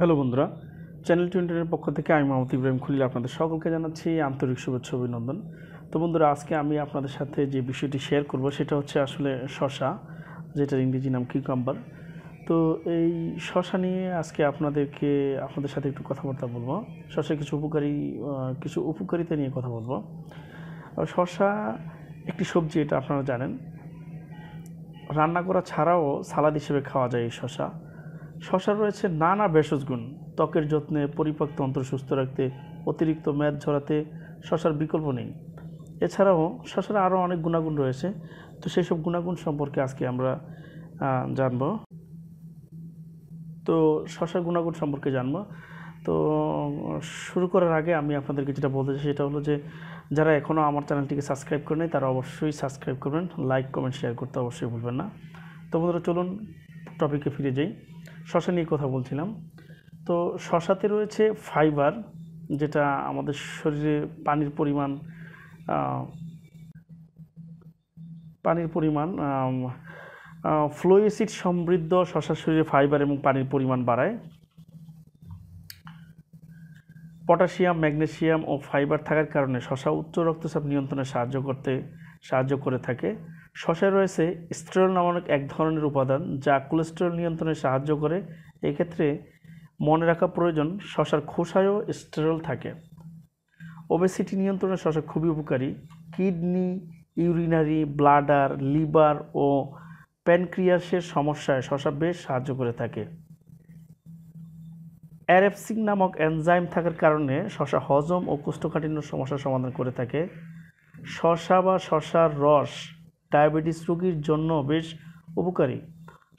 hello বন্ধুরা channel টোয়েন্টিনের পক্ষ থেকে আমি মামতি ইব্রাহিম খুলিল আপনাদের সকলকে জানাচ্ছি আন্তরিক শুভেচ্ছা অভিনন্দন তো বন্ধুরা আজকে আমি আপনাদের সাথে যে বিষয়টি শেয়ার করব সেটা হচ্ছে আসলে শশা যেটার ইংরেজি নাম কিউকাম্বার তো এই শশা নিয়ে আজকে আপনাদেরকে আপনাদের সাথে একটু কথাবার্তা বলবো শশার কিছু উপকারী কিছু উপকারিতা নিয়ে কথা বলবো শশা একটি সবজি এটা আপনারা জানেন রান্না করা ছাড়াও সালাদ হিসেবে খাওয়া যায় এই শশা শশার রয়েছে নানা ভেষজ গুণ ত্বকের যত্নে পরিপাক তন্ত্র সুস্থ রাখতে অতিরিক্ত ম্যাদ ঝরাতে শশার বিকল্প নেই এছাড়াও শশার আরও অনেক গুণাগুণ রয়েছে তো সেই সব গুণাগুণ সম্পর্কে আজকে আমরা জানব তো শশার গুণাগুণ সম্পর্কে জানব তো শুরু করার আগে আমি আপনাদেরকে যেটা বলতে চাই সেটা হলো যে যারা এখনও আমার চ্যানেলটিকে সাবস্ক্রাইব করে নেই তারা অবশ্যই সাবস্ক্রাইব করবেন লাইক কমেন্ট শেয়ার করতে অবশ্যই ভুলবেন না তো বন্ধুরা চলুন টপিকে ফিরে যাই শশা নিয়ে কথা বলছিলাম তো শশাতে রয়েছে ফাইবার যেটা আমাদের শরীরে পানির পরিমাণ পানির পরিমাণ ফ্লোয়েসিড সমৃদ্ধ শশা শরীরে ফাইবার এবং পানির পরিমাণ বাড়ায় পটাশিয়াম ম্যাগনেশিয়াম ও ফাইবার থাকার কারণে শশা উচ্চ রক্তচাপ নিয়ন্ত্রণে সাহায্য করতে সাহায্য করে থাকে শশায় রয়েছে স্টেরল নামক এক ধরনের উপাদান যা কোলেস্টেরল নিয়ন্ত্রণে সাহায্য করে এক্ষেত্রে মনে রাখা প্রয়োজন শশার খোসায়ও স্টেরল থাকে ওবেসিটি নিয়ন্ত্রণে শশা খুবই উপকারী কিডনি ইউরিনারি ব্লাডার লিভার ও প্যানক্রিয়াসের সমস্যায় শশা বেশ সাহায্য করে থাকে অ্যারেপসিন নামক এনজাইম থাকার কারণে শশা হজম ও কোষ্ঠকাঠিন্য সমস্যার সমাধান করে থাকে শশা বা শশার রস ডায়াবেটিস রোগীর জন্য বেশ উপকারী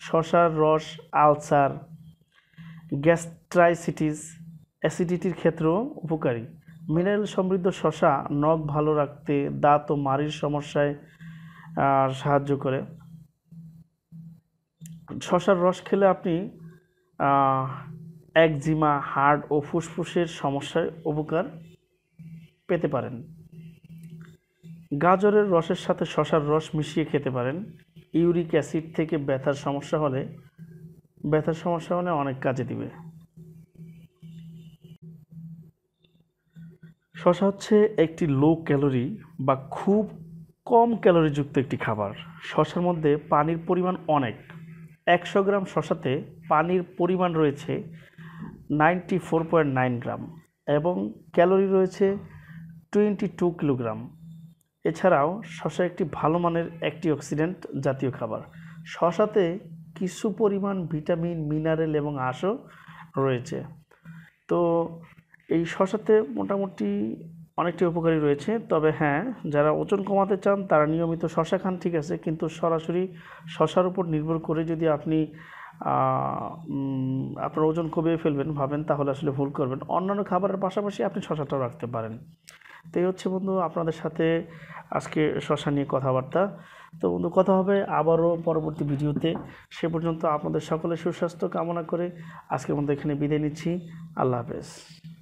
শশার রস আলসার গ্যাস্ট্রাইসিটিস অ্যাসিডিটির ক্ষেত্রেও উপকারী মিনারেল সমৃদ্ধ শশা নখ ভালো রাখতে দাঁত ও মাড়ির সমস্যায় সাহায্য করে শশার রস খেলে আপনি একজিমা হার্ট ও ফুসফুসের সমস্যায় উপকার পেতে পারেন গাজরের রসের সাথে শশার রস মিশিয়ে খেতে পারেন ইউরিক অ্যাসিড থেকে ব্যথার সমস্যা হলে ব্যথার সমস্যা হলে অনেক কাজে দিবে শশা হচ্ছে একটি লো ক্যালোরি বা খুব কম ক্যালোরিযুক্ত একটি খাবার শশার মধ্যে পানির পরিমাণ অনেক একশো গ্রাম শশাতে পানির পরিমাণ রয়েছে ninety four point nine gram এবং ক্যালোরি রয়েছে টোয়েন্টি টু কিলোগ্রাম এছাড়াও শশা একটি ভালো মানের অ্যাক্টি অক্সিডেন্ট জাতীয় খাবার শশাতে কিছু পরিমাণ ভিটামিন মিনারেল এবং আঁশও রয়েছে তো এই শশাতে মোটামুটি অনেকটি উপকারী রয়েছে তবে হ্যাঁ যারা ওজন কমাতে চান তারা নিয়মিত শশা খান ঠিক আছে কিন্তু সরাসরি শশার উপর নির্ভর করে যদি আপনি আপনার ওজন কমিয়ে ফেলবেন ভাবেন তাহলে আসলে ভুল করবেন অন্যান্য খাবারের পাশাপাশি আপনি শশাটাও রাখতে পারেন তো এই হচ্ছে বন্ধু আপনাদের সাথে আজকে শশা নিয়ে কথাবার্তা তো বন্ধু কথা হবে আবারও পরবর্তী ভিডিওতে সে পর্যন্ত আপনাদের সকলে সুস্বাস্থ্য কামনা করে আজকে বন্ধু এখানে বিদায় নিচ্ছি আল্লাহ হাফেজ